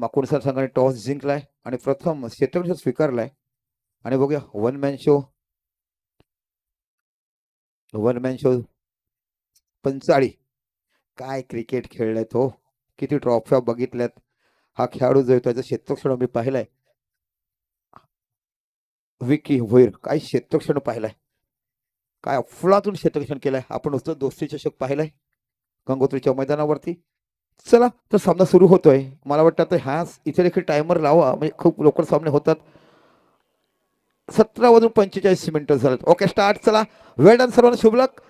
माकूडसर संघाने टॉस जिंकलाय आणि प्रथम क्षेत्रक्षेत्र स्वीकारलाय आणि बघूया one man show one man show पंचाळी काय क्रिकेट खेळलाय तो किती ट्रॉफ्या बघितल्यात हा खेळाडू जो त्याचा क्षेत्रक्षण मी पाहिलाय विकी वैर काय क्षेत्रक्षण पाहिलाय काय अफलातून क्षेत्रक्षण केलंय आपण नुसतं दोस्ती चषक पाहिलाय गंगोत्रीच्या मैदानावरती चला तर सामना सुरू होतोय मला वाटतं आता ह्या इथे देखील टायमर लावा म्हणजे खूप लवकर सामने होतात सतरा वाजून पंचेचाळीस मिनिटं झालं ओके स्टार्ट चला वेळ आणि सर्वांना शुभलक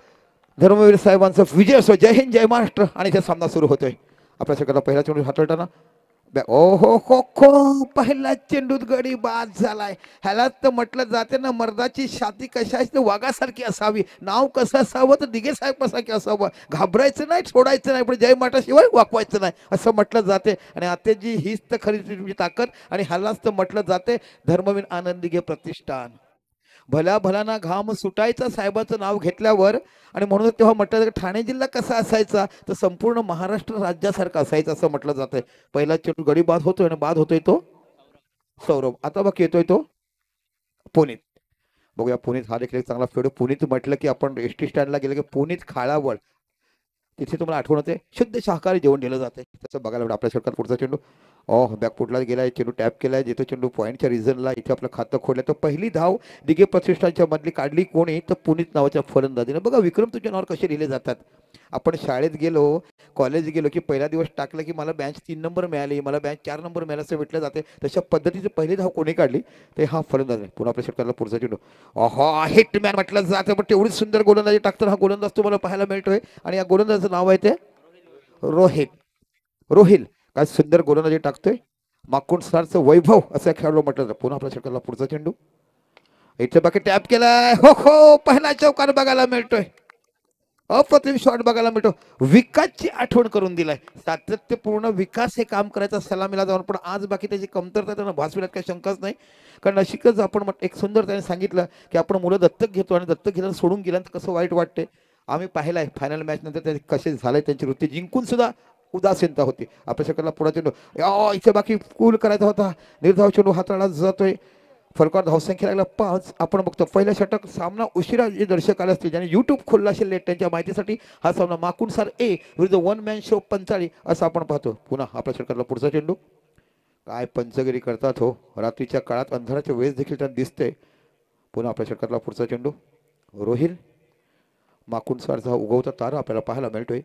धर्मवीर साहेबांचा विजय असो जय हिंद जय महाराष्ट्र आणि इथे सामना सुरू होतोय आपल्या सगळ्याला पहिला चेंडू हाताळताना हो खो खो पहिला चेंडूत गडी बाद झालाय ह्यालाच तर म्हटलं जाते ना मर्दाची छाती कशाची तर वाघासारखी असावी नाव कसं असावं तर दिघे साहेबासारखे असावं घाबरायचं नाही सोडायचं नाही पण जय माटाशिवाय वाकवायचं नाही असं म्हटलं जाते आणि जी हीच तर खरी तुमची ताकद आणि ह्यालाच तर म्हटलं जाते धर्मवीन आनंदी घे प्रतिष्ठान भल्या भलाना घाम सुटायचा साहेबाचं नाव घेतल्यावर आणि म्हणून तेव्हा म्हटलं ठाणे जिल्हा कसा असायचा तर संपूर्ण महाराष्ट्र राज्यासारखा असायचं असं म्हटलं आहे पहिला चेंडू गडी बाद होतोय आणि बाद होतोय तो सौरभ आता बघ येतोय तो पुणे बघूया पुणेत हा देखील चांगला फेडू पुणेत म्हटलं की आपण एस टी स्टँडला गेलं की पुनीत खाळावळ तिथे तुम्हाला आठवण होते शुद्ध शाकाहारी जेवण दिलं जाते तसं बघायला आपल्या सरकार पुढचा चेंडू ऑफ बॅकफुटला गेलाय चेंडू टॅप केलाय जिथं चेंडू पॉईंटच्या रिझनला इथे आपलं खातं खोडलं तर पहिली धाव दिगे प्रतिष्ठानच्या मधली काढली कोणी तर पुनीत नावाच्या फलंदाजीनं बघा विक्रम तुझ्या नावावर कसे लिहिले जातात आपण शाळेत गेलो कॉलेज गेलो की पहिला दिवस टाकला की मला बँच तीन नंबर मिळाली मला बँच चार नंबर मिळाला असं जाते तशा पद्धतीची पहिली धाव कोणी काढली ते हा फलंदाज नाही पुन्हा आपल्या षटकारला पुढचा चेंडू हा हिटमॅन म्हटलं जातं पण तेवढी सुंदर गोलंदाजी टाकतात हा गोलंदाज तुम्हाला पाहायला मिळतोय आणि या गोलंदाजाचं नाव आहे ते रोहित रोहिल काय सुंदर गोलंदाजी टाकतोय माकुंड स्टारचं वैभव असं खेळाडू म्हटलं तर पुन्हा आपल्या षटकाला पुढचा चेंडू इथे बाकी टॅप केलाय हो हो पहिला चौकार बघायला मिळतोय अप्रतिम शॉट बघायला मिळतो विकासची आठवण करून दिलाय सातत्यपूर्ण विकास हे काम करायचा सलामीला जाऊन पण आज बाकी त्याची कमतरता त्यांना भासविण्यात काही शंकाच नाही कारण अशीच आपण एक सुंदर त्याने सांगितलं की आपण मुलं दत्तक घेतो आणि दत्तक घेताना सोडून गेल्यानंतर कसं वाईट वाटते आम्ही पाहिलं फायनल मॅच नंतर ते कसे झाले त्यांची वृत्ती जिंकून सुद्धा उदासीनता होती आपल्या सगळ्याला पुढा चेंडू इथे बाकी कूल करायचा होता निर्धाव चेंडू हाताळला जातोय फरकार धावसंख्या लागला पाच आपण बघतो पहिला षटक सामना उशिरा जे दर्शक आले असतील ज्याने युट्यूब खोलला असेल त्यांच्या माहितीसाठी हा सामना माकून सार ए विरुद्ध वन मॅन शो पंचाळी असं आपण पाहतो पुन्हा आपल्या षटकातला पुढचा चेंडू काय पंचगिरी करतात हो रात्रीच्या काळात अंधाराच्या वेळेस देखील त्यांना दिसते पुन्हा आपल्या षटकातला पुढचा चेंडू रोहिल माकून उगवता तारा आपल्याला पाहायला मिळतोय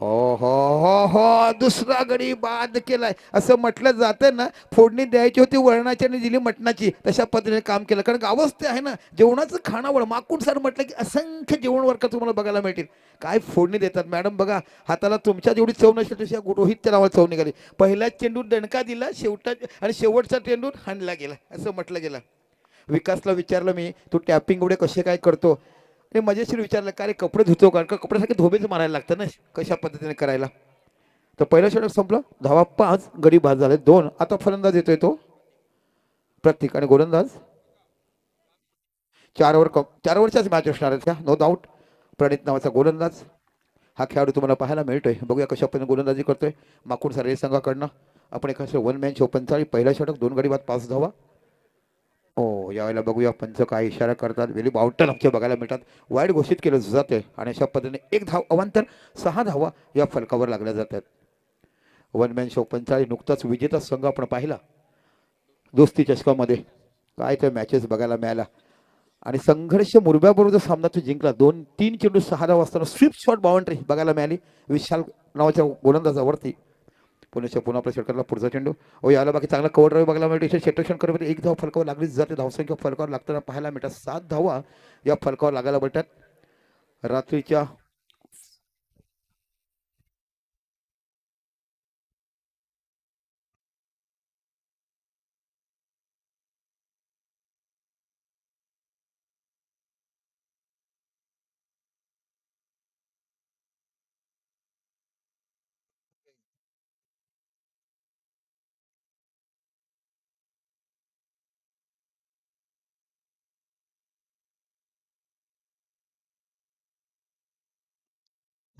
हो हो हो हो दुसरा गडी बाद केलाय असं म्हटलं जातं ना फोडणी द्यायची होती वळणाची आणि दिली मटणाची तशा पद्धतीने काम केलं कारण गावच ते आहे ना जेवणाचं खाणावळ माकूड सर म्हटलं की असंख्य जेवण वर्ग तुम्हाला बघायला मिळतील काय फोडणी देतात मॅडम बघा हाताला तुमच्या जेवढी चव नसेल तशी रोहितच्या नावाला चव निघाली पहिला चेंडू दणका दिला शेवटा आणि शेवटचा चेंडू हाणला गेला असं म्हटलं गेलं विकासला विचारलं मी तू टॅपिंग एवढे कसे काय करतो ते मजेशीर विचारलं का रे कपडे धुतो कारण का कपड्यासारखे धोबेच मारायला लागतं ना कशा पद्धतीने करायला तर पहिला षटक संपला धावा पाच गडी बाद झाले दोन आता फलंदाज येतोय तो प्रत्येक आणि गोलंदाज चार ओव्हर चार ओव्हरच्याच मॅच असणार आहेत का नो डाऊट प्रणित नावाचा गोलंदाज हा खेळाडू तुम्हाला पाहायला मिळतोय बघूया कशा पद्धतीने गोलंदाजी करतोय माकूड सारे संघाकडनं आपण एका वन मॅन चौपन्न पहिला षटक दोन गडी बाद पाच धावा हो यावेळेला बघूया पंच काय इशारा करतात वेली बाउटन आमच्या बघायला मिळतात वाईट घोषित केलं जाते आणि अशा पद्धतीने एक धाव अवांतर सहा धावा या फलकावर लागल्या जातात वन मॅन शो पंचाळी नुकताच विजेता संघ आपण पाहिला दोस्ती चषकामध्ये काय त्या मॅचेस बघायला मिळाला आणि संघर्ष मुरब्याबरोबर सामना तो जिंकला दोन तीन चेंडू सहा धाव असताना स्विफ्ट शॉट बाउंड्री बघायला मिळाली विशाल नावाच्या गोलंदाजावरती पुण्याच्या पुन्हा आपल्या पुढचा चेंडू ओ याला बाकी चांगला कवर ड्राईव्ह बघायला मिळतो षटक्षण करत एक धाव फलकावर लागलीच जाते धावसंख्या फलकावर लागताना पाहायला मिळतात सात धावा या फलकावर लागायला मिळतात रात्रीच्या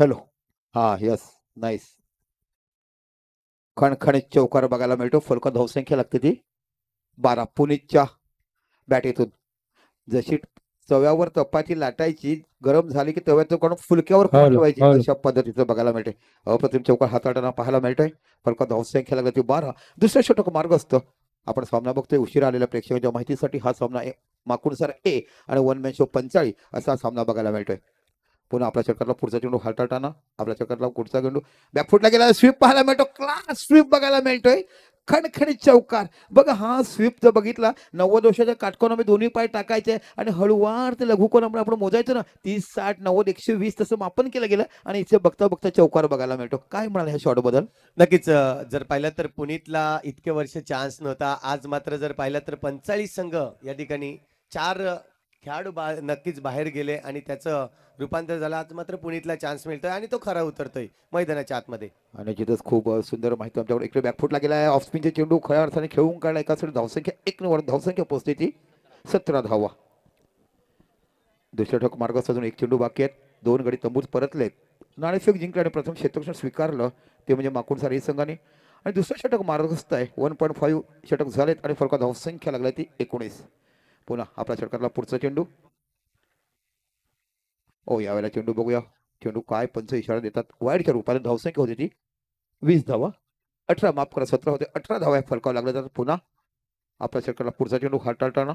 हॅलो हा यस नाईस खणखणीत चौकार बघायला मिळतो फुलका धावसंख्या लागते ती बारा पुनीतच्या बॅटीतून जशी तव्यावर चपाती लाटायची गरम झाली की तव्याचं फुलक्यावर ठेवायची अशा पद्धतीचं बघायला मिळते अप्रतिम चौकार हाताळताना पाहायला मिळतोय फुलका धावसंख्या लागते ती बारा दुसरा छोटक मार्ग असतो आपण सामना बघतोय उशिरा आलेल्या प्रेक्षकांच्या माहितीसाठी हा सामना सर ए आणि वन मॅन शो पंचाळी असा सामना बघायला मिळतोय पुन्हा आपल्या चक्करला पुढचा चेंडू हटाटाना आपल्या चक्करला पुढचा गेंडू बॅकफुटला गेला स्वीप पाहायला मिळतो क्लास स्वीप बघायला मिळतोय खणखणी चौकार बघा हा स्वीप जर बघितला नव्वद वर्षाच्या काटकोनामध्ये दोन्ही पाय टाकायचे आणि हळूवार ते लघुकोनामुळे आपण मोजायचं ना तीस साठ नव्वद एकशे वीस तसं मापन केलं गेलं आणि इथे बघता बघता चौकार बघायला मिळतो काय म्हणाल ह्या शॉर्ट बद्दल नक्कीच जर पाहिलं तर पुनीतला इतके वर्ष चान्स नव्हता आज मात्र जर पाहिलं तर पंचाळीस संघ या ठिकाणी चार खेळाडू बा नक्कीच बाहेर गेले आणि त्याचं रूपांतर झालं आज मात्र पुणेतला चान्स मिळतोय आणि तो खरा उतरतोय मैदानाच्या आतमध्ये आणि जिथंच खूप सुंदर माहिती आमच्याकडे इकडे बॅकफुटला गेला आहे ऑफस्पिनचे चेंडू खऱ्या अर्थाने खेळून काढला एका साईड धावसंख्या एक नंबर धावसंख्या पोहोचते ती सतरा धावा दुसऱ्या ठोक मार्ग साजून एक चेंडू बाकी आहेत दोन गडी तंबूत परतले नाणेफेक जिंकल्याने आणि प्रथम क्षेत्रक्षण स्वीकारलं ते म्हणजे माकून ही संघाने आणि दुसरं षटक मार्गस्थ आहे वन पॉईंट फाईव्ह षटक झालेत आणि फरका धावसंख्या लागलाय ती एकोणीस पुन्हा आपला षटकातला पुढचा चेंडू ओ यावेळेला चेंडू बघूया चेंडू काय पंच इशारा देतात वाईटच्या रूपाने धावसंख्या होती ती वीस धावा अठरा माफ करा सतरा होते अठरा धावा फलकाव लागले तर पुन्हा आपल्या षटकाला पुढचा चेंडू हाताळताना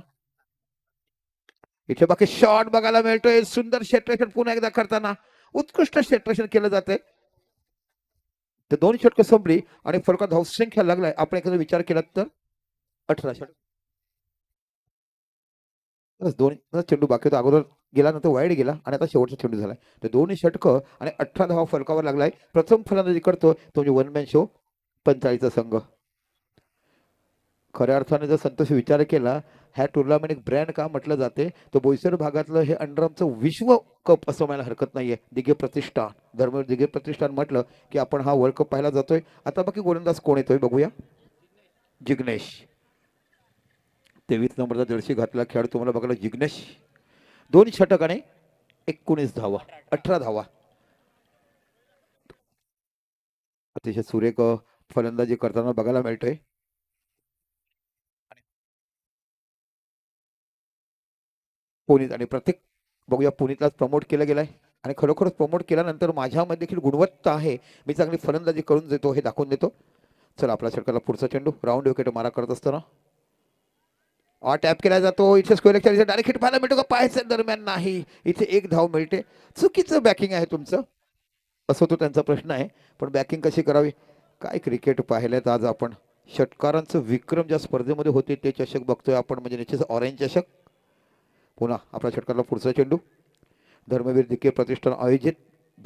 इथे बाकी शॉट बघायला मिळतोय सुंदर क्षेत्रक्षण पुन्हा एकदा करताना उत्कृष्ट क्षेत्रक्षण केलं जाते ते दोन षटकं संपली आणि फरकात धावसंख्या लागलाय आपण एखादा विचार केला तर अठरा षटक तर दोन चेंडू बाकी होता अगोदर गेला नंतर वाईट गेला आणि आता शेवटचा चेंडू झाला तर दोन्ही षटकं आणि अठरा धावा फलकावर लागलाय प्रथम फलंदाजी करतो तो म्हणजे वन मॅन शो पंचाळीचा संघ खऱ्या अर्थाने जर संतोष विचार केला ह्या टुर्नामेंट एक ब्रँड का म्हटलं जाते तर बोईसर भागातलं हे अंडरमचं विश्व कप असं म्हणायला हरकत नाहीये दिगे प्रतिष्ठान धर्म दिगे प्रतिष्ठान म्हटलं की आपण हा वर्ल्ड कप पाहायला जातोय आता बाकी गोलंदाज कोण येतोय बघूया जिग्नेश तेवीस नंबरचा जर्सी घातला खेळाडू तुम्हाला बघायला जिग्नेश दोन आणि एकोणीस धावा अठरा धावा अतिशय सुरेख फलंदाजी करताना बघायला मिळतोय पुनीत आणि प्रत्येक बघूया पुनीतलाच प्रमोट केलं गेलाय आणि खरोखरच प्रमोट केल्यानंतर माझ्यामध्ये देखील गुणवत्ता आहे मी चांगली फलंदाजी करून देतो हे दाखवून देतो चला आपल्या षटकाला पुढचा चेंडू राऊंड विकेट मारा करत असताना टॅप केला जातो इथे स्क्वेअर लेगच्या डायरेक्ट हिट पाहायला मिळतो का पायच्या दरम्यान नाही इथे एक धाव मिळते चुकीचं बॅकिंग आहे तुमचं असं तो त्यांचा प्रश्न आहे पण बॅकिंग कशी करावी काय क्रिकेट पाहिलेत आज आपण षटकारांचं विक्रम ज्या स्पर्धेमध्ये होते ते चषक बघतोय आपण म्हणजे निश्चित ऑरेंज चषक पुन्हा आपल्या षटकारला पुढचा चेंडू धर्मवीर दिके प्रतिष्ठान आयोजित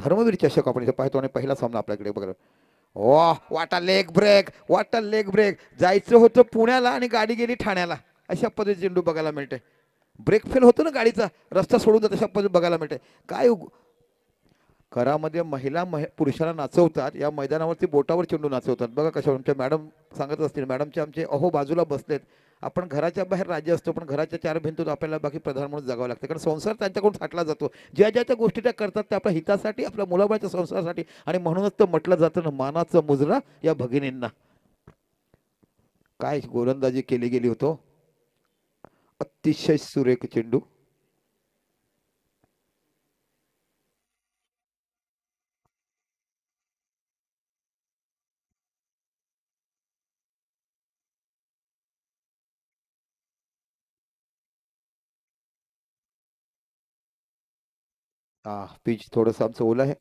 धर्मवीर चषक आपण इथे पाहतो आणि पहिला सामना आपल्याकडे बघा वा वाटा लेग ब्रेक वाटा लेग ब्रेक जायचं होतं पुण्याला आणि गाडी गेली ठाण्याला अशा पद्धतीचे चेंडू बघायला मिळते ब्रेक फेल होतो ना गाडीचा रस्ता सोडून जातो अशा पद्धती बघायला मिळते काय घरामध्ये महिला मह पुरुषाला नाचवतात या मैदानावरती बोटावर चेंडू नाचवतात बघा कशा आमच्या मॅडम सांगत असतील मॅडमचे आमचे अहो बाजूला बसलेत आपण घराच्या बाहेर राजे असतो पण घराच्या चार भिंतूत आपल्याला बाकी प्रधान म्हणून जगावं लागतं कारण संसार त्यांच्याकडून थाटला जातो ज्या ज्या त्या गोष्टी त्या करतात त्या आपल्या हितासाठी आपल्या मुलाबाच्या संसारासाठी आणि म्हणूनच तर म्हटलं जातं ना मानाचा मुजरा या भगिनींना काय गोलंदाजी केली गेली होतो अतिशय सुरेख चेंडू पीच थोडस आमचं ओलं आहे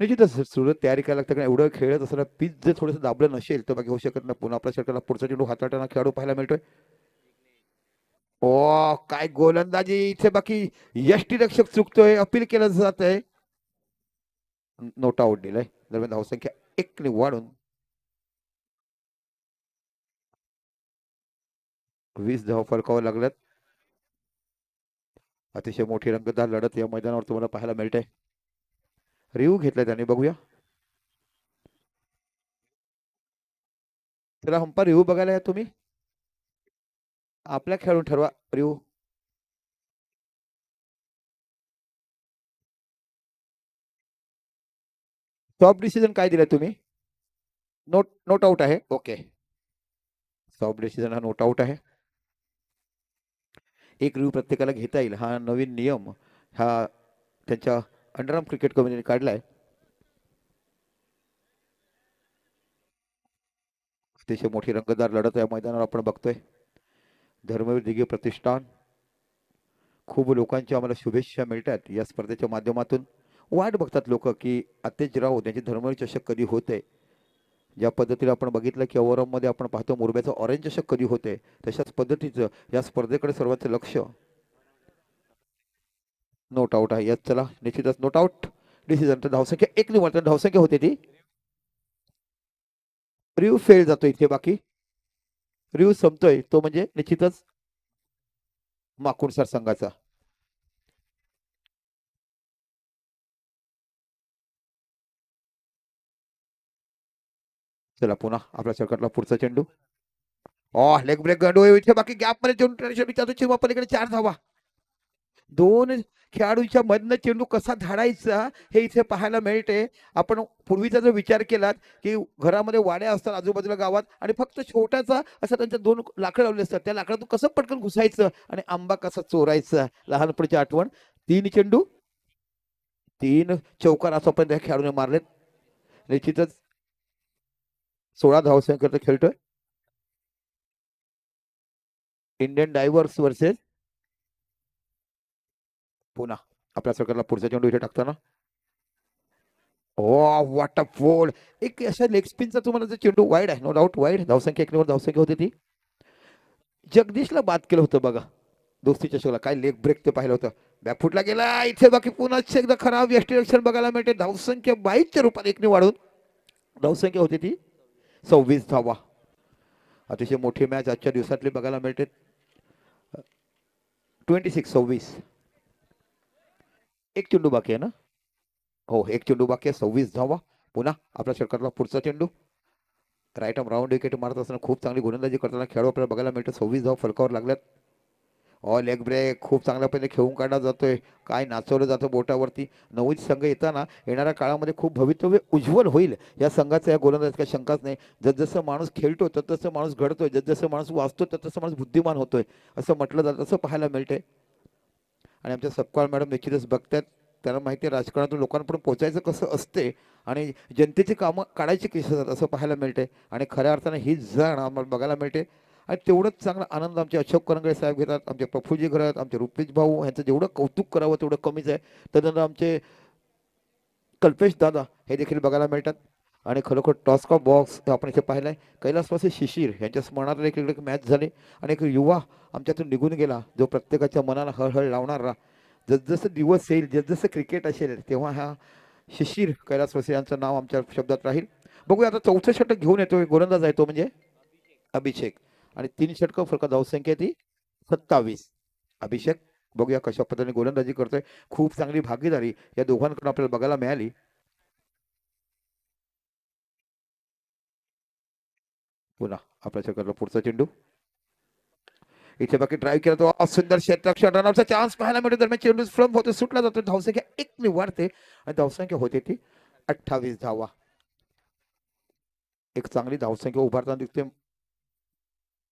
निश्चितच सुरत तयारी करायला लागतं कारण एवढं खेळत असताना पीच जर थोडस दाबलं नसेल तर बाकी होऊ शकत नाही पुन्हा आपल्या षटकाला पुढचा चेंडू हाताळताना खेळाडू पाहायला मिळतोय ओ काय गोलंदाजी इथे बाकी यष्टीरक्षक चुकतोय अपील केलं जात आहे नोटा आउट दिलाय दरम्यान धावसंख्या एक ने वाढून वीस धाव फरकावं लागल्यात अतिशय मोठी रंगतदार लढत या मैदानावर तुम्हाला पाहायला मिळते रिव्ह्यू घेतलाय त्याने बघूया त्याला हंपा रिव्ह बघायला या तुम्ही आपल्या खेळून ठरवा प्रियू सॉफ्ट डिसिजन काय दिलं तुम्ही नोट नोट आउट आहे ओके सॉफ्ट डिसिजन हा नोट आउट आहे एक रिव्ह प्रत्येकाला घेता येईल हा नवीन नियम हा त्यांच्या अंडरआर्म क्रिकेट कमिटीने काढला आहे अतिशय मोठी रंगदार लढत या मैदानावर आपण बघतोय धर्मवीर दिघे प्रतिष्ठान खूप लोकांच्या आम्हाला शुभेच्छा मिळतात या स्पर्धेच्या माध्यमातून वाट बघतात लोक की राहू त्यांची म्हणजे धर्मवीर चषक कधी होते ज्या पद्धतीला आपण बघितलं की मध्ये आपण पाहतो मुरब्याचं ऑरेंज चषक कधी होते तशाच पद्धतीचं या स्पर्धेकडे सर्वांचं लक्ष नोट आउट आहे यात चला निश्चितच नोट आउट डिसिजन तर धावसंख्या एक तर धावसंख्या होते ती रिव्ह फेल जातो इथे बाकी रिव्ह संपतोय तो म्हणजे निश्चितच माकुणसर संघाचा चला पुन्हा आपल्या सर्कटला पुढचा चेंडू ऑ लेग ब्रेक गंडू बाकी गॅप मध्ये चेंडू विचारतो पलीकडे चार धावा दोन खेळाडूंच्या मधनं चेंडू कसा धाडायचा हे इथे पाहायला मिळते आपण पूर्वीचा जर विचार केलात की घरामध्ये वाड्या असतात आजूबाजूला गावात आणि फक्त छोट्याचा असा त्यांच्या दोन लाकडं लावले असतात त्या लाकडातून कसं पटकन घुसायचं आणि आंबा कसा चोरायचा लहानपणीची आठवण तीन चेंडू तीन चौकार असं पण त्या खेळाडूने मारलेत निश्चितच सोळा धावसंख्येत खेळतोय इंडियन डायव्हर्स वर्सेस पुन्हा आपल्या सरकारला पुढच्या चेंडू इथे टाकताना वॉट अ फोल्ड एक अशा लेग स्पिनचा तुम्हाला जो चेंडू वाईड आहे नो डाऊट वाईड धावसंख्या एक नंबर धावसंख्या होती ती जगदीशला बाद केलं होतं बघा दोस्ती चषकला काय लेग ब्रेक ते पाहिलं होतं बॅकफुटला गेला इथे बाकी पुन्हा एकदा खराब रक्षण बघायला मिळते धावसंख्या बाईच्या रूपात एकने वाढून धावसंख्या होती ती सव्वीस धावा अतिशय मोठी मॅच आजच्या दिवसातली बघायला मिळते ट्वेंटी सिक्स सव्वीस एक चेंडू बाकी आहे ना हो एक चेंडू बाकी आहे सव्वीस धावा पुन्हा आपल्या षटकातला पुढचा चेंडू राईट आम राऊंड विकेट मारत असताना खूप चांगली गोलंदाजी करताना खेळाडू आपल्याला बघायला मिळतो सव्वीस धाव फलकावर लागल्यात ऑ लेग ब्रेक खूप चांगल्या पद्धतीने खेळून काढला जातोय काय नाचवलं जातं बोटावरती नवोदित संघ येताना येणाऱ्या काळामध्ये खूप भवितव्य उज्ज्वल होईल या संघाचा या गोलंदाज काही शंकाच नाही जसजसं माणूस खेळतो तसतसं माणूस घडतोय जसजसं माणूस वाचतो तसतसं माणूस बुद्धिमान होतोय असं म्हटलं जातं असं पाहायला मिळतंय आणि आमच्या सपकाळ मॅडम निश्चितच बघतात त्याला माहिती आहे राजकारणातून लोकांपर्यंत पोचायचं कसं असते आणि जनतेची कामं काढायची कशी असतात असं पाहायला मिळते आणि खऱ्या अर्थाने ही जण आम्हाला बघायला मिळते आणि तेवढंच चांगला आनंद आमचे अशोक करंगळे साहेब घेतात आमचे प्रफुलजी घरात आमचे रुपेश भाऊ यांचं जेवढं कौतुक करावं तेवढं कमीच आहे त्यानंतर आमचे कल्पेश दादा हे देखील बघायला मिळतात आणि खरोखर टॉस्का बॉक्स आपण इथे पाहिलं आहे कैलासवासी शिशिर यांच्या स्मरणार्थ एक एक मॅच झाले आणि एक युवा आमच्यातून निघून गेला जो प्रत्येकाच्या मनाला हळहळ लावणारा जसजसं दिवस येईल जसजसं क्रिकेट असेल तेव्हा हा शिशिर कैलासवासी यांचं नाव आमच्या शब्दात राहील बघूया आता चौथं षटक घेऊन येतो गोलंदाज आहे तो म्हणजे अभिषेक आणि तीन षटकं फरक संख्या ती सत्तावीस अभिषेक बघूया कशा पद्धतीने गोलंदाजी करतोय खूप चांगली भागीदारी या दोघांकडून आपल्याला बघायला मिळाली पुन्हा आपल्या चकरला पुढचा चेंडू इथे बाकी ड्राईव्ह केला तो सुंदर क्षेत्रक्षण रनआउटचा चान्स पाहायला मिळतो दरम्यान चेंडू फ्रम होतो सुटला जातो धावसंख्या एक मी वाढते आणि धावसंख्या होते ती अठ्ठावीस धावा एक चांगली धावसंख्या उभारताना दिसते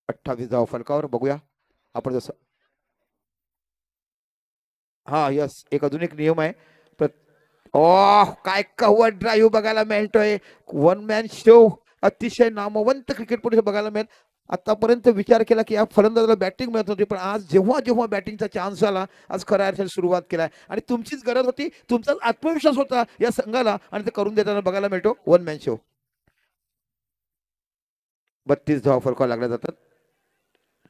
अठ्ठावीस धावा फलकावर बघूया आपण जसं हा यस एक अजून एक नियम आहे ओ काय कव्हर ड्राईव्ह बघायला मिळतोय वन मॅन शो अतिशय नामवंत क्रिकेटपटू बघायला मिळेल आतापर्यंत विचार केला की या फलंदाजाला बॅटिंग मिळत होती पण आज जेव्हा जेव्हा बॅटिंगचा चान्स आला आज खऱ्या अर्थाने सुरुवात केला आणि तुमचीच गरज होती तुमचाच आत्मविश्वास होता या संघाला आणि ते करून देताना बघायला मिळतो वन मॅन शो बत्तीस धावा फरका लागल्या जातात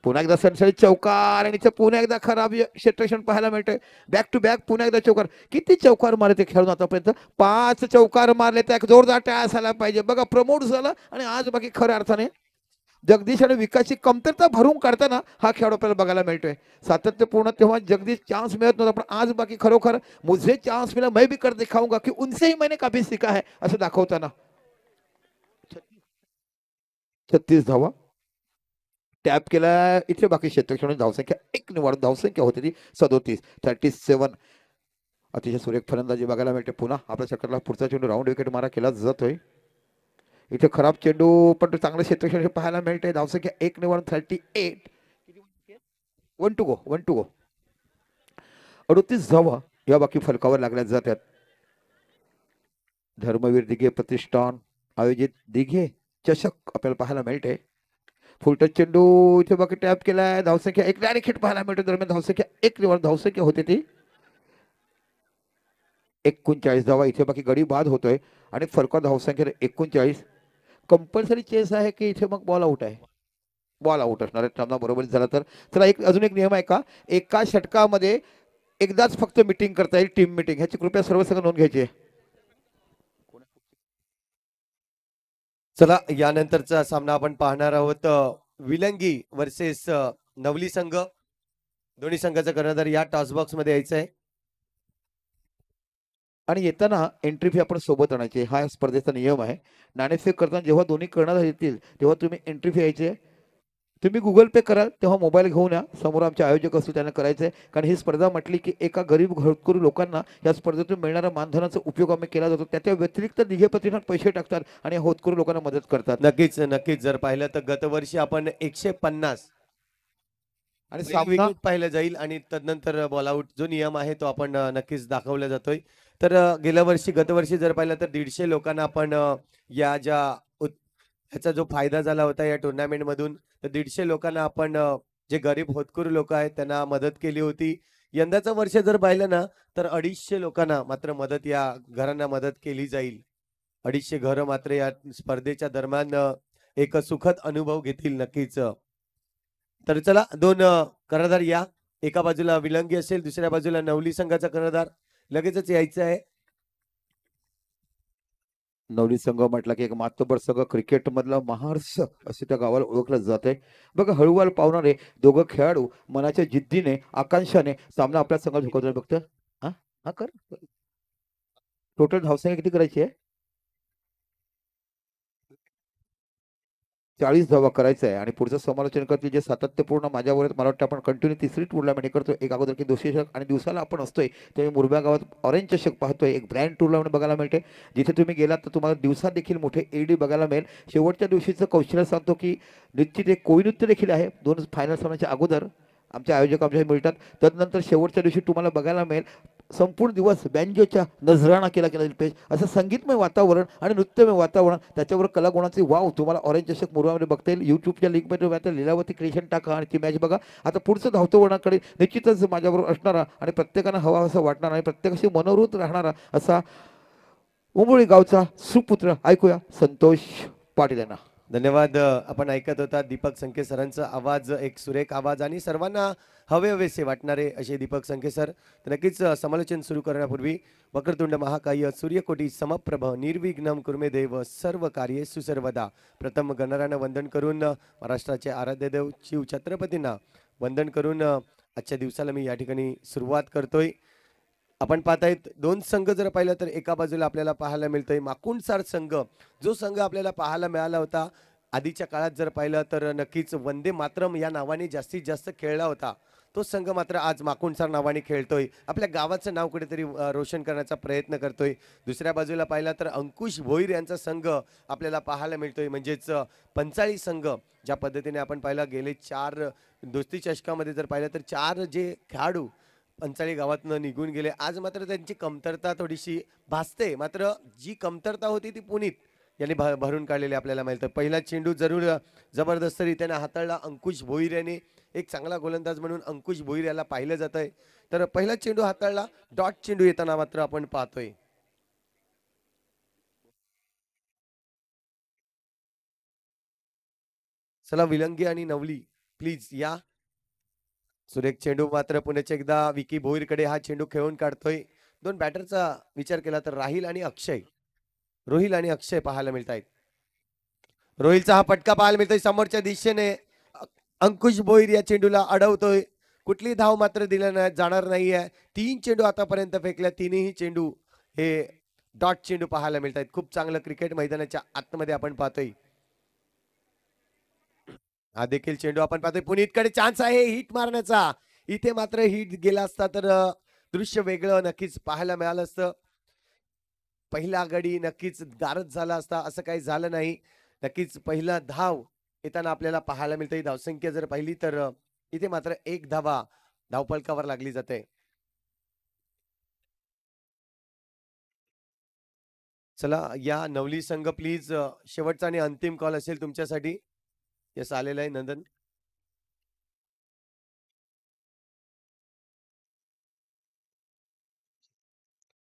पुन्हा एकदा सनसरी चौकार आणि पुन्हा एकदा खराब क्षेत्रक्षण पाहायला मिळते बॅक टू बॅक पुन्हा एकदा चौकार किती चौकार मारले ते खेळून आतापर्यंत पाच चौकार मारले त्या जोरदार टाळ असायला पाहिजे बघा प्रमोट झाला आणि आज बाकी खऱ्या अर्थाने जगदीश आणि विकासची कमतरता भरून काढताना हा खेळाडू आपल्याला बघायला मिळतोय सातत्यपूर्ण तेव्हा जगदीश चान्स मिळत नव्हता पण आज बाकी खरोखर मुझे चान्स मिला मैं बी कर दिखाऊंगा की उनसेही मैंने काफी सिका है असं दाखवताना छत्तीस धावा टॅप केला इथे बाकी क्षेत्रक्षण धावसंख्या एक निवाडून धावसंख्या होती ती सदोतीस थर्टी सेवन अतिशय सुरेख फलंदाजी बघायला मिळते पुन्हा आपल्या चक्करला पुढचा चेंडू राऊंड विकेट मारा केला जातोय इथे खराब चेंडू पण तो चांगला पाहायला मिळते धावसंख्या एक निवाडून thirty eight one two go one two go अडोतीस धावा या बाकी फलकावर लागल्या जातात धर्मवीर दिघे प्रतिष्ठान आयोजित दिघे चषक आपल्याला पाहायला मिळते फुलटच चेंडू इथे बाकी टॅप केलाय धावसंख्या एक आणि खेट पाहायला मिळतो दरम्यान धावसंख्या एक रिवर धावसंख्या होते ती एकोणचाळीस धावा इथे बाकी गडी बाद होतोय आणि फरका धावसंख्या एकोणचाळीस कंपल्सरी चेस आहे की इथे मग बॉल आउट आहे बॉल आउट असणार आहे सामना बरोबर झाला तर चला एक अजून एक नियम आहे का एका षटकामध्ये एकदाच फक्त मिटिंग करता येईल टीम मिटिंग ह्याची कृपया सर्व सगळं नोंद घ्यायची आहे चला यानंतरचा सामना आपण पाहणार आहोत विलंगी वर्सेस नवली संघ दोन्ही संघाचा कर्णधार या टॉस बॉक्स मध्ये यायचं आहे आणि येताना एंट्री फी आपण सोबत आणायची हा स्पर्धेचा नियम आहे नाणेफेक करताना जेव्हा दोन्ही कर्णधार येतील तेव्हा तुम्ही एंट्री फी यायची आहे तुम्ही गुगल पे कराल तेव्हा मोबाईल घेऊन या समोर आमचे आयोजक असतील त्यांना करायचं आहे कारण ही स्पर्धा म्हटली की एका गरीब घरकरू लोकांना या स्पर्धेतून मिळणाऱ्या मानधनाचा उपयोग आम्ही केला जातो त्या व्यतिरिक्त दिघेपत्रीनं पैसे टाकतात आणि होतकरू लोकांना मदत करतात नक्कीच नक्कीच जर पाहिलं तर गतवर्षी आपण एकशे पन्नास आणि सामना पाहिलं जाईल आणि तदनंतर बॉलआउट जो नियम आहे तो आपण नक्कीच दाखवला जातोय तर गेल्या वर्षी गतवर्षी जर पाहिलं तर दीडशे लोकांना आपण या ज्या याचा जो फायदा झाला होता या टुर्नामेंटमधून तर दीडशे लोकांना आपण जे गरीब होतकुर लोक आहेत त्यांना मदत केली होती यंदाचं वर्ष जर पाहिलं ना तर अडीचशे लोकांना मात्र मदत या घरांना मदत केली जाईल अडीचशे घर मात्र या स्पर्धेच्या दरम्यान एक सुखद अनुभव घेतील नक्कीच तर चला दोन कर्णधार या एका बाजूला विलंगी असेल दुसऱ्या बाजूला नवली संघाचा कर्णधार लगेचच यायचं आहे नवरी संघ म्हटला की एक मातोबर संघ मधला महारस असे त्या गावाला ओळखलं जात आहे बघा हळूहळ पावणारे दोघं खेळाडू मनाच्या जिद्दीने आकांक्षाने सामना आपल्या संघात झुकवतो बघत हा हा कर टोटल धावसंख्या किती करायची आहे चाळीस धावा करायचा आहे आणि पुढचं समालोचन करते जे सातत्यपूर्ण माझ्यावर मला वाटतं आपण कंटिन्यू तिसरी टूर्नामेंट करतो एक अगोदर की दोषी शक आणि दिवसाला आपण असतोय मी मुरब्या गावात ऑरेंज चषक पाहतोय एक ब्रँड टूर्नामेंट बघायला मिळते जिथे तुम्ही गेलात तर तुम्हाला दिवसात देखील मोठे डी बघायला मिळेल शेवटच्या दिवशीचं कौशल्य सांगतो की निश्चित एक कोविनृत्य देखील आहे दोन फायनल सामन्याच्या अगोदर आमचे आयोजक आमच्या मिळतात त्यानंतर शेवटच्या दिवशी तुम्हाला बघायला मिळेल संपूर्ण दिवस बँजोच्या नजराणा केला गेला पेज असं संगीतमय वातावरण आणि नृत्यमय वातावरण त्याच्यावर कलागुणाचे वाव तुम्हाला ऑरेंज चषक मुरवामध्ये बघता येईल युट्यूबच्या लिंकमध्ये आता लिलावती क्रिएशन टाका आणि ती मॅच बघा आता पुढचं धावतो वळणाकडे निश्चितच माझ्याबरोबर असणारा आणि प्रत्येकानं हवा असं वाटणारा आणि प्रत्येकाशी मनोरूत राहणारा असा उंबळी गावचा सुपुत्र ऐकूया संतोष पाटील यांना धन्यवाद आपण ऐकत होता दीपक संके आवाज एक सुरेख आवाज आणि सर्वांना हवे हवेसे वाटणारे असे दीपक संके सर तर नक्कीच समालोचन सुरू करण्यापूर्वी वक्रतुंड महाकाय सूर्यकोटी समप्रभ निर्विघ्नम कुर्मे देव सर्व कार्ये सुसर्वदा प्रथम गणरानं वंदन करून महाराष्ट्राचे आराध्य देव शिव छत्रपतींना वंदन करून आजच्या दिवसाला मी या ठिकाणी सुरुवात करतोय आपण पाहतायत दोन संघ जर पाहिलं तर एका बाजूला आपल्याला पाहायला मिळतोय माकुंडसार संघ जो संघ आपल्याला पाहायला मिळाला होता आधीच्या काळात जर पाहिलं तर नक्कीच वंदे मातरम या नावाने जास्तीत जास्त खेळला होता तो संघ मात्र आज माकुंडसार नावाने खेळतोय आपल्या गावाचं नाव कुठेतरी रोशन करण्याचा प्रयत्न करतोय दुसऱ्या बाजूला पाहिला तर अंकुश भोईर यांचा संघ आपल्याला पाहायला मिळतोय म्हणजेच पंचाळी संघ ज्या पद्धतीने आपण पाहिला गेले चार दोस्ती चषकामध्ये जर पाहिलं तर चार जे खेळाडू पंचाळी गावातनं निघून गेले आज मात्र त्यांची कमतरता थोडीशी भासते मात्र जी कमतरता होती ती पुनीत यांनी भरून काढलेली आपल्याला माहिती पहिला चेंडू जरूर जबरदस्तरीत्याने हाताळला अंकुश भोईर याने एक चांगला गोलंदाज म्हणून अंकुश भोईर याला पाहिलं जात आहे तर पहिला चेंडू हाताळला डॉट चेंडू येताना मात्र आपण पाहतोय चला विलंगी आणि नवली प्लीज या सुरेख चेंडू मात्र पुण्याचे एकदा विकी भोईरकडे हा चेंडू खेळून काढतोय दोन बॅटरचा विचार केला तर राहील आणि अक्षय रोहिल आणि अक्षय पाहायला मिळत आहेत रोहिलचा हा फटका पाहायला मिळतोय समोरच्या दिशेने अंकुश भोईर या चेंडूला अडवतोय कुठली धाव मात्र दिला नाही जाणार नाही आहे तीन चेंडू आतापर्यंत फेकल्या तीनही चेंडू हे डॉट चेंडू पाहायला मिळत आहेत खूप चांगलं क्रिकेट मैदानाच्या आतमध्ये आपण पाहतोय हा देखील चेंडू आपण पाहतोय पुणे इतकडे चान्स आहे हिट मारण्याचा इथे मात्र हिट गेला असता तर दृश्य वेगळं नक्कीच पाहायला मिळालं असतं पहिला गडी नक्कीच गारद झाला असता असं काही झालं नाही नक्कीच पहिला धाव येताना आपल्याला पाहायला मिळते धावसंख्या जर पाहिली तर इथे मात्र एक धावा धावपळकावर लागली जाते चला या नवली संघ प्लीज शेवटचा आणि अंतिम कॉल असेल तुमच्यासाठी यस आलेलं आहे नंदन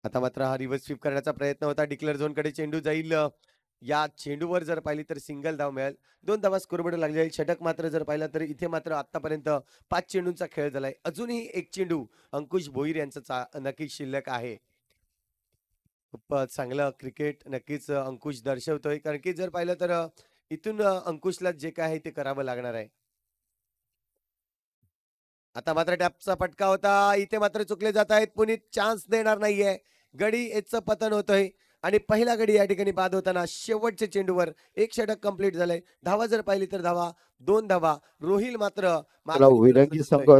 आता मात्र हा रिव्हर्स स्वीप करण्याचा प्रयत्न होता डिक्लेअर झोन कडे चेंडू जाईल या चेंडूवर जर पाहिली तर सिंगल धाव मिळेल दोन धावा स्कोरबड लागले जाईल षटक मात्र जर पाहिला तर इथे मात्र आतापर्यंत पाच चेंडूंचा खेळ झालाय अजूनही एक चेंडू अंकुश भोईर यांचा नक्कीच शिल्लक आहे खूप चांगलं क्रिकेट नक्कीच अंकुश दर्शवतोय कारण की जर पाहिलं तर इथून अंकुशला जे काय आहे ते करावं लागणार आहे आता मात्र टॅपचा फटका होता इथे मात्र चुकले जात आहेत पुनीत चान्स देणार नाहीये गडी याच पतन आहे आणि पहिला गडी या ठिकाणी बाद होताना शेवटच्या चेंडूवर एक षटक कंप्लीट झालंय धावा जर पाहिली तर धावा दोन धावा रोहिल मात्र विलंगी संघ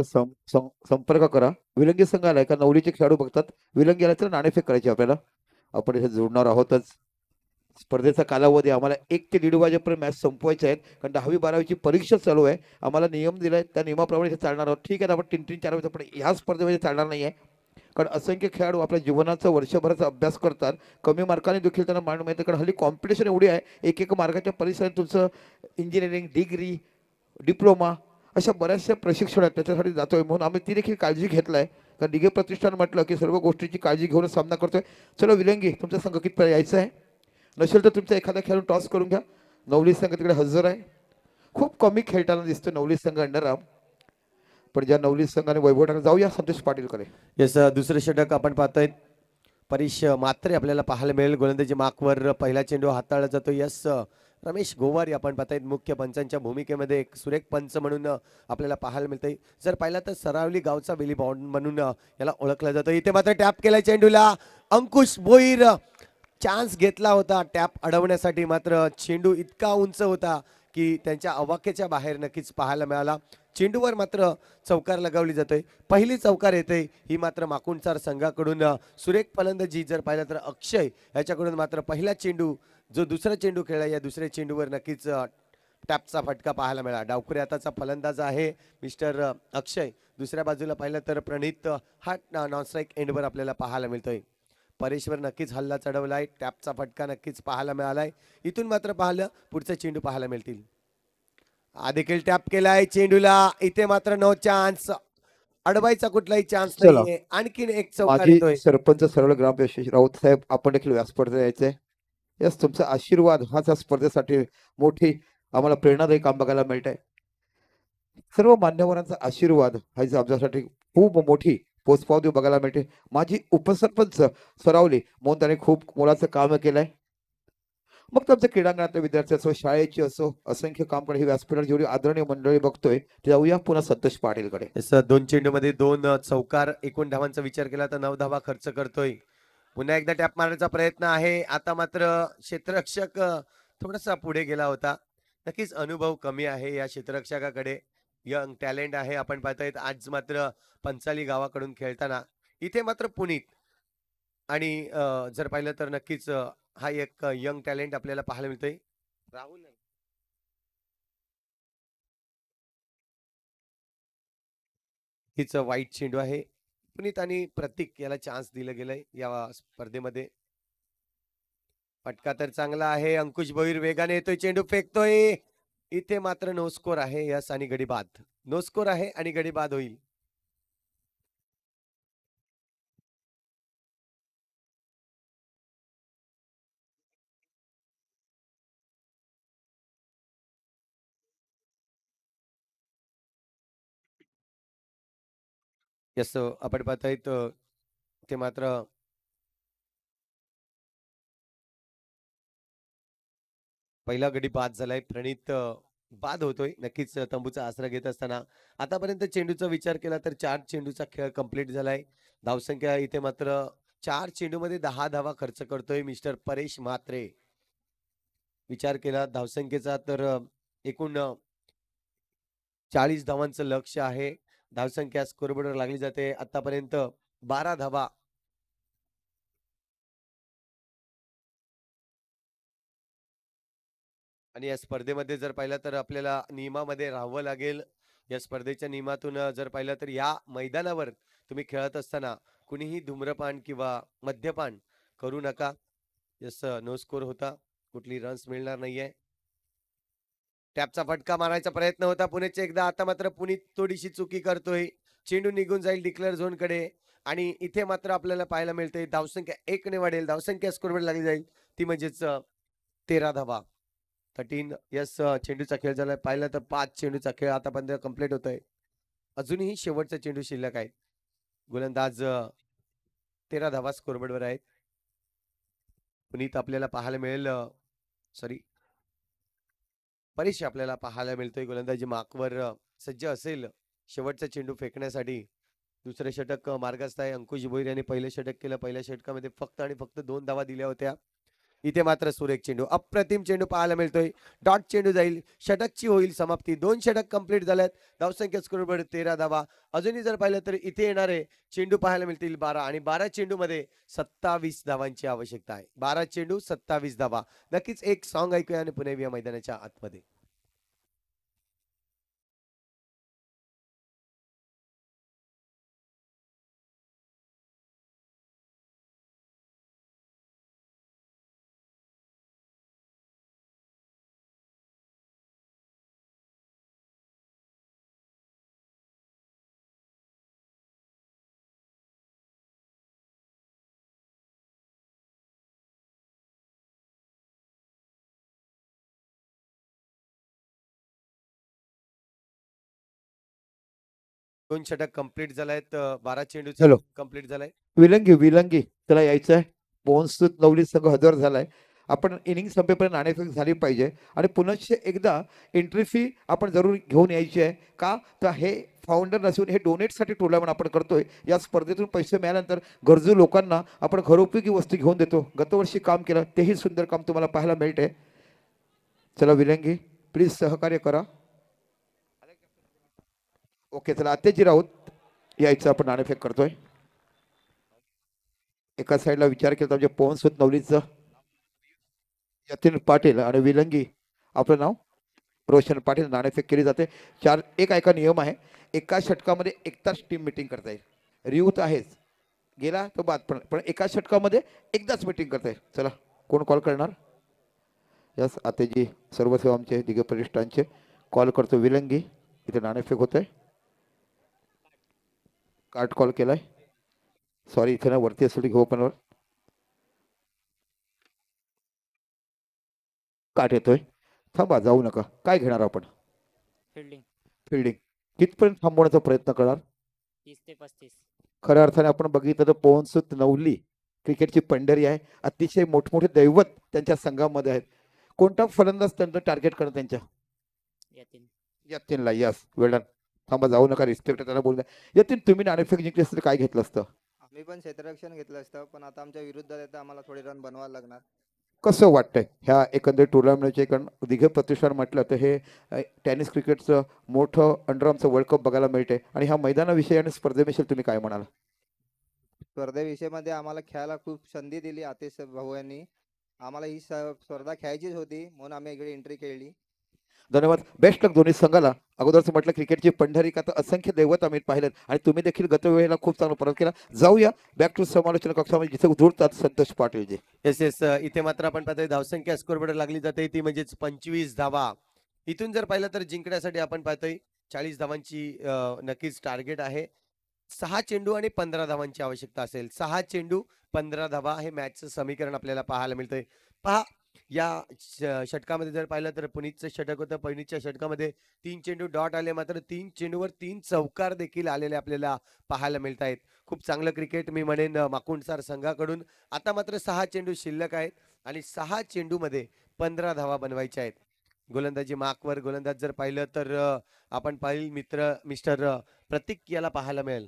संपर्क करा विलंगी संघ आलाय का नवरीचे खेळाडू बघतात विलंगी आला तर नाणेफेक करायची आपल्याला आपण इथे जोडणार आहोतच स्पर्धेचा कालावधी आम्हाला एक ते दीड वाजेपर्यंत मॅच संपवायचे आहेत कारण दहावी बारावीची परीक्षा चालू आहे आम्हाला नियम दिला आहे त्या नियमाप्रमाणे हे चालणार आहोत ठीक आहे आपण तीन तीन चार वाजेपर्यंत पण ह्या स्पर्धेमध्ये चालणार नाही आहे कारण असंख्य खेळाडू आपल्या जीवनाचा वर्षभराचा अभ्यास करतात कमी मार्काने देखील त्यांना मान माहिती कारण हल्ली कॉम्पिटिशन एवढी आहे एक एक मार्गाच्या परिसरात तुमचं इंजिनिअरिंग डिग्री डिप्लोमा अशा बऱ्याचशा प्रशिक्षण आहेत त्याच्यासाठी जातो आहे म्हणून आम्ही ती देखील काळजी घेतला आहे कारण दिघे प्रतिष्ठान म्हटलं की सर्व गोष्टीची काळजी घेऊन सामना करतोय चलो विलंगी तुमचा संघ कितपर्यंत यायचं आहे नसेल तर तुमचा एखादा खेळाडू टॉस करून घ्या नवली संघ तिकडे हजर आहे खूप कमी खेळताना दिसतो नवली संघ आम पण ज्या नवली संघाने वैभव टाकला जाऊया संतोष पाटीलकडे यस दुसरे षटक आपण पाहतोय परीश मात्रे आपल्याला पाहायला मिळेल गोलंदाजी माकवर पहिला चेंडू हाताळला जातो यस रमेश गोवारी आपण पाहतायत मुख्य पंचांच्या भूमिकेमध्ये एक सुरेख पंच म्हणून आपल्याला पाहायला मिळतंय जर पाहिला तर सरावली गावचा वेली बाउंड म्हणून याला ओळखला जातो इथे मात्र टॅप केला चेंडूला अंकुश बोईर चान्स घेतला होता टॅप अडवण्यासाठी मात्र चेंडू इतका उंच होता की त्यांच्या अवाक्याच्या बाहेर नक्कीच पाहायला मिळाला चेंडूवर मात्र चौकार लगावली जाते पहिली चौकार येते ही मात्र माकुणचार संघाकडून सुरेख फलंदाजी जर पाहिलं तर अक्षय याच्याकडून मात्र पहिला चेंडू जो दुसरा चेंडू खेळला या दुसऱ्या चेंडूवर नक्कीच टॅपचा फटका पाहायला मिळाला डावखुरे आताचा फलंदाज आहे मिस्टर अक्षय दुसऱ्या बाजूला पाहिलं तर प्रणित हा नॉन स्ट्राईक एंडवर आपल्याला पाहायला मिळतोय परेश्वर नक्कीच हल्ला चढवलाय टॅपचा फटका नक्कीच पाहायला मिळालाय इथून मात्र पाहिलं पुढचा चेंडू पाहायला मिळतील देखील टॅप केलाय चेंडूला इथे मात्र नो चान्स अडवायचा कुठलाही चान्स नाही आणखीन एक चौकार सरपंच सरळ ग्राम राऊत साहेब आपण देखील या यायचे यस तुमचा आशीर्वाद हाच या स्पर्धेसाठी मोठी आम्हाला प्रेरणादायी काम बघायला मिळत आहे सर्व मान्यवरांचा आशीर्वाद हा आमच्यासाठी खूप मोठी देऊ बघायला मिळते माझी उपसरपंच सरावले म्हणून त्याने खूप मोलाचं काम केलंय मग तुमचं क्रीडांगणातले विद्यार्थी असो शाळेची असो असंख्य काम करणे हे व्यासपीठावर जेवढी आदरणीय मंडळी बघतोय जाऊया पुन्हा संतोष पाटीलकडे कडे दोन मध्ये दोन चौकार एकूण धावांचा विचार केला तर नऊ धावा खर्च करतोय पुन्हा एकदा टॅप मारण्याचा प्रयत्न आहे आता मात्र क्षेत्ररक्षक थोडासा पुढे गेला होता नक्कीच अनुभव कमी आहे या क्षेत्ररक्षकाकडे यंग टॅलेंट आहे आपण पाहतायत आज मात्र पंचाली गावाकडून खेळताना इथे मात्र पुनीत आणि जर पाहिलं तर नक्कीच हा एक यंग टॅलेंट आपल्याला पाहायला मिळतोय राहुल हिच वाईट चेंडू आहे पुनीत आणि प्रतीक याला चान्स दिलं गेलंय या स्पर्धेमध्ये फटका तर चांगला आहे अंकुश भोईर वेगाने येतोय चेंडू फेकतोय इथे मात्र नो स्कोर आहे यस आणि गडीबाद नो स्कोर आहे आणि गडीबाद होईल यस आपण पाहता ते मात्र पहिला गडी बाद झालाय प्रणित बाद होतोय नक्कीच तंबूचा आसरा घेत असताना आतापर्यंत चेंडूचा विचार केला तर चार चेंडूचा खेळ कंप्लीट झालाय धावसंख्या इथे मात्र चार चेंडूमध्ये दहा धावा खर्च करतोय मिस्टर परेश म्हात्रे विचार केला धावसंख्येचा तर एकूण चाळीस धावांचं लक्ष आहे धावसंख्या स्कोरबोर्डवर लागली जाते आतापर्यंत बारा धावा आणि या स्पर्धेमध्ये जर पाहिलं तर आपल्याला नियमामध्ये राहावं लागेल या स्पर्धेच्या नियमातून जर पाहिलं तर या मैदानावर तुम्ही खेळत असताना कुणीही धूम्रपान किंवा मद्यपान करू नका जस नो स्कोर होता कुठली रन्स मिळणार नाहीये टॅपचा फटका मारायचा प्रयत्न होता पुणेचे एकदा आता मात्र पुणे थोडीशी चुकी करतोय चेंडू निघून जाईल डिक्लेअर कडे आणि इथे मात्र आपल्याला पाहायला मिळते धावसंख्या एकने वाढेल धावसंख्या स्कोरवर लागली जाईल ती म्हणजेच तेरा धावा थर्टीन यस uh, चेंडूचा खेळ झाला पाहिलं तर पाच चेंडूचा खेळ आतापर्यंत कम्प्लीट होतोय अजूनही शेवटचा चेंडू शिल्लक आहेत गोलंदाज uh, तेरा धावा स्कोरबोर्डवर आहेत पुनीत आपल्याला पाहायला मिळेल सॉरी uh, परीक्षा आपल्याला पाहायला मिळतोय गोलंदाजी माकवर सज्ज असेल शेवटचा चेंडू फेकण्यासाठी दुसरे षटक मार्गस्थ आहे अंकुश भोईर यांनी पहिलं षटक केलं पहिल्या षटकामध्ये फक्त आणि फक्त दोन धावा दिल्या होत्या इथे मात्र सुरेख चेंडू अप्रतिम चेंडू पाहायला मिळतोय डॉट चेंडू जाईल षटकची होईल समाप्ती दोन षटक कंप्लीट झाल्यात धावसंख्या स्कोरवर तेरा धावा अजूनही जर पाहिलं तर इथे येणारे चेंडू पाहायला मिळतील बारा आणि बारा चेंडूमध्ये सत्तावीस धावांची आवश्यकता आहे बारा चेंडू सत्तावीस धावा नक्कीच एक सॉन्ग ऐकूया आणि पुणे या मैदानाच्या आतमध्ये दोन षटक कम्प्लीट झालायत बारा चेंडू कम्प्लीट झालाय विलंगी विलंगी त्याला यायचं आहे बोन्स नवली संघ हजर झालाय आपण इनिंग संपेपर्यंत नाणेफेक झाली पाहिजे आणि पुनश्च एकदा एंट्री फी आपण जरूर घेऊन यायची आहे का तर हे फाउंडर नसून हे डोनेटसाठी टुर्नामेंट आपण करतोय या स्पर्धेतून पैसे मिळाल्यानंतर गरजू लोकांना आपण घरोपयोगी वस्तू घेऊन देतो गतवर्षी काम केलं तेही सुंदर काम तुम्हाला पाहायला मिळते चला विलंगी प्लीज सहकार्य करा ओके चला आत्याजी राऊत यायचं आपण नाणेफेक करतोय एका साईडला विचार केला म्हणजे पवन सुत नवलीचं यतीन पाटील आणि विलंगी आपलं नाव रोशन पाटील नाणेफेक केली जाते चार एक ऐका नियम आहे एका षटकामध्ये एकदाच टीम मिटिंग करता येईल रिव आहेच गेला तो बाद पण पण एका षटकामध्ये एकदाच मिटिंग करता येईल चला कोण कॉल करणार यस आतेजी सर्व सेवा आमचे प्रतिष्ठानचे कॉल करतो विलंगी इथे नाणेफेक होत आहे कार्ट कॉल केलाय सॉरी इथे ना वरती असेल घेऊ पण काट येतोय थांबा जाऊ नका काय घेणार आपण फिल्डिंग फिल्डिंग कितपर्यंत थांबवण्याचा प्रयत्न करणार तीस ते पस्तीस खऱ्या अर्थाने आपण बघितलं तर पोहनसुत नवली क्रिकेटची पंढरी आहे अतिशय मोठमोठे दैवत त्यांच्या संघामध्ये आहेत कोणता फलंदाज त्यांचं टार्गेट करणार त्यांच्या यतीनला यस वेळन थांबा जाऊ नका रिस्पेक्ट त्याला बोलू या तीन तुम्ही नाणेफेक जिंकले असते काय घेतलं असतं आम्ही पण क्षेत्ररक्षण घेतलं असतं पण आता आमच्या विरुद्ध आहे तर आम्हाला थोडे रन बनवायला लागणार कसं वाटतंय ह्या एकंदरीत टुर्नामेंटचे कारण दिघे प्रतिष्ठान म्हटलं तर हे टेनिस क्रिकेटचं मोठं अंडरआर्मचं वर्ल्ड कप बघायला मिळते आणि ह्या मैदानाविषयी आणि स्पर्धेविषयी तुम्ही काय म्हणाल स्पर्धेविषयीमध्ये आम्हाला खेळायला खूप संधी दिली आतिश भाऊ यांनी आम्हाला ही स्पर्धा खेळायचीच होती म्हणून आम्ही इकडे एंट्री केली धन्यवाद बेस्ट लक दोन्ही संघाला अगोदरच म्हटलं क्रिकेटची पंढरी का तर असंख्य दैवत आम्ही पाहिलं आणि तुम्ही देखील गतवेळेला खूप चांगला प्रयत्न केला जाऊया बॅक टू समालोचना कक्षामध्ये जिथे उधळतात संतोष पाटीलजी येस येस इथे मात्र आपण पाहतोय धावसंख्या स्कोरबोर्ड लागली जाते ती म्हणजेच पंचवीस धावा इथून जर पाहिलं तर जिंकण्यासाठी आपण पाहतोय चाळीस धावांची नक्कीच टार्गेट आहे सहा चेंडू आणि पंधरा धावांची आवश्यकता असेल सहा चेंडू पंधरा धावा हे मॅचचं समीकरण आपल्याला पाहायला मिळतंय पहा या षटकामध्ये जर पाहिलं तर पुनीतचं षटक होतं पुनीतच्या षटकामध्ये तीन चेंडू डॉट आले मात्र तीन चेंडूवर तीन चौकार देखील आलेले आपल्याला पाहायला मिळत आहेत खूप चांगलं क्रिकेट मी म्हणेन माकुंडसार संघाकडून आता मात्र सहा चेंडू शिल्लक आहेत आणि सहा चेंडूमध्ये पंधरा धावा बनवायच्या आहेत गोलंदाजी माकवर गोलंदाज जर पाहिलं तर आपण पाहिल मित्र मिस्टर प्रतीक याला पाहायला मिळेल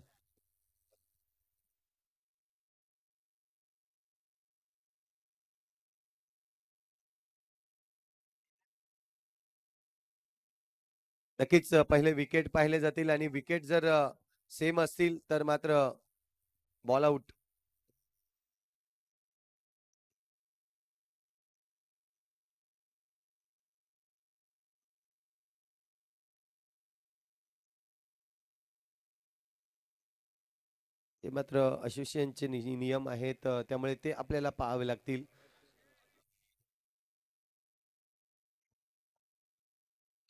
नक्कीच पहिले विकेट पाहिले जातील आणि विकेट जर सेम असतील तर मात्र बॉल आउट ते मात्र असोसिएशनचे नियम आहेत त्यामुळे ते आपल्याला पाहावे लागतील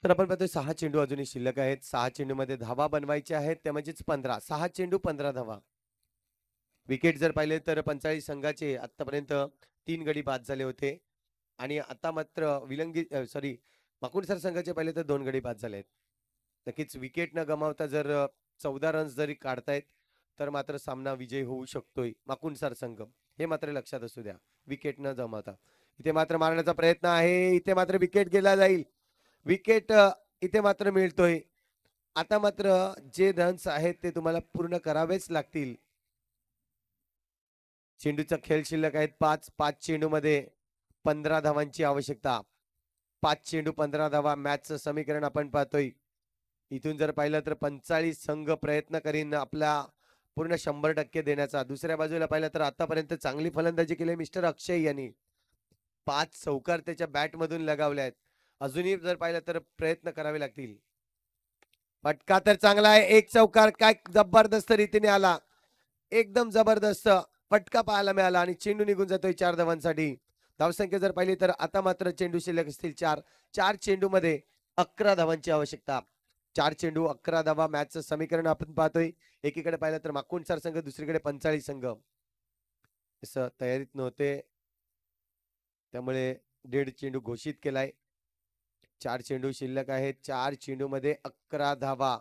तर आपण पाहतोय सहा चेंडू अजूनही शिल्लक आहेत सहा चेंडूमध्ये धावा बनवायचे आहेत त्या म्हणजेच पंधरा सहा चेंडू पंधरा धावा विकेट जर पाहिले तर पंचाळीस संघाचे आतापर्यंत तीन गडी बाद झाले होते आणि आता मात्र विलंगी सॉरी माकुणसर संघाचे पाहिले तर दोन गडी बाद झाले आहेत नक्कीच विकेट न गमावता जर चौदा रन्स जरी काढतायत तर मात्र सामना विजय होऊ शकतोय माकुणसार संघ हे मात्र लक्षात असू द्या विकेट न जमावता इथे मात्र मारण्याचा प्रयत्न आहे इथे मात्र विकेट गेला जाईल विकेट इथे मात्र मिळतोय आता मात्र जे रन्स आहेत ते तुम्हाला पूर्ण करावेच लागतील चेंडूचा खेळ शिल्लक आहेत पाच पाच चेंडू मध्ये पंधरा धावांची आवश्यकता पाच चेंडू पंधरा धावा मॅच समीकरण आपण पाहतोय इथून जर पाहिलं तर पंचाळीस संघ प्रयत्न करीन आपला पूर्ण शंभर टक्के देण्याचा दुसऱ्या बाजूला पाहिलं तर आतापर्यंत चांगली फलंदाजी केली मिस्टर अक्षय यांनी पाच चौकार त्याच्या बॅटमधून लगावल्या आहेत अजूनही जर पाहिलं तर प्रयत्न करावे लागतील फटका तर चांगला आहे एक चौकार काय जबरदस्त रीतीने आला एकदम जबरदस्त फटका पाहायला मिळाला आणि चेंडू निघून जातोय चार धावांसाठी धावसंख्या जर पाहिली तर आता मात्र चेंडू शिल्लक असतील चार चार चेंडू मध्ये अकरा धावांची आवश्यकता चार चेंडू अकरा धावा मॅचचं समीकरण आपण पाहतोय एकीकडे पाहिलं तर माकुण चार संघ दुसरीकडे पंचाळीस संघ तयारीत नव्हते त्यामुळे दीड चेंडू घोषित केलाय चार चेंडू शिल्लक आहेत चार चेंडू मध्ये अकरा धावा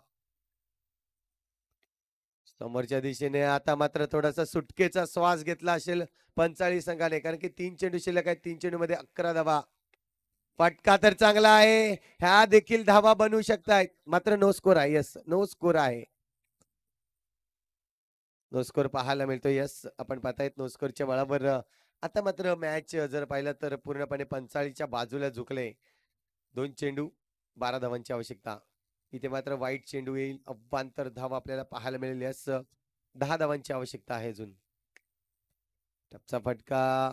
समोरच्या दिशेने आता मात्र थोडासा सुटकेचा श्वास घेतला असेल पंचाळीस संघाने कारण की तीन चेंडू शिल्लक आहेत तीन चेंडू मध्ये अकरा धावा फटका तर चांगला आहे ह्या देखील धावा बनवू शकताय मात्र नो स्कोर आहे यस नो स्कोर आहे नो स्कोर पाहायला मिळतो यस आपण पाहतायत नो स्कोरच्या बळावर आता मात्र मॅच जर पाहिलं तर पूर्णपणे पंचाळीच्या बाजूला झुकले दोन चेंडू बारा धावांची आवश्यकता इथे मात्र वाईट चेंडू येईल अव्वांतर धाव आपल्याला पाहायला यास दहा धावांची आवश्यकता आहे अजून टपचा फटका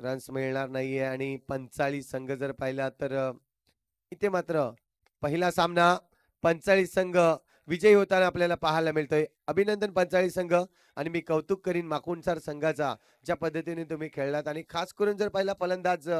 रन्स मिळणार नाहीये आणि पंचाळीस संघ जर पाहिला तर इथे मात्र पहिला सामना पंचाळीस संघ विजयी होताना आपल्याला पाहायला मिळतोय अभिनंदन पंचाळीस संघ आणि मी कौतुक करीन माकुणसार संघाचा ज्या पद्धतीने तुम्ही खेळलात आणि खास करून जर पहिला फलंदाज